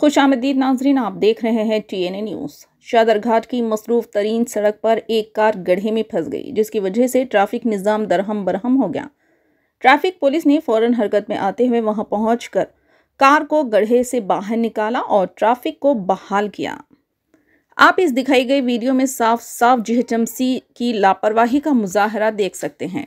खुश आमदीद नाजरीन आप देख रहे हैं T N A news Chaderghat की मसरूफ़ तरीन सड़क पर एक कार गढ़े में फंस गई जिसकी वजह से ट्रैफिक निज़ाम दरहम बरहम हो गया ट्रैफिक पुलिस ने फ़ौर हरकत में आते हुए वहां कर कार को गढ़े से बाहर निकाला और ट्रैफिक को बहाल किया आप इस दिखाई गई वीडियो में साफ साफ जीएचएमसी की लापरवाही का मुजाहरा देख सकते हैं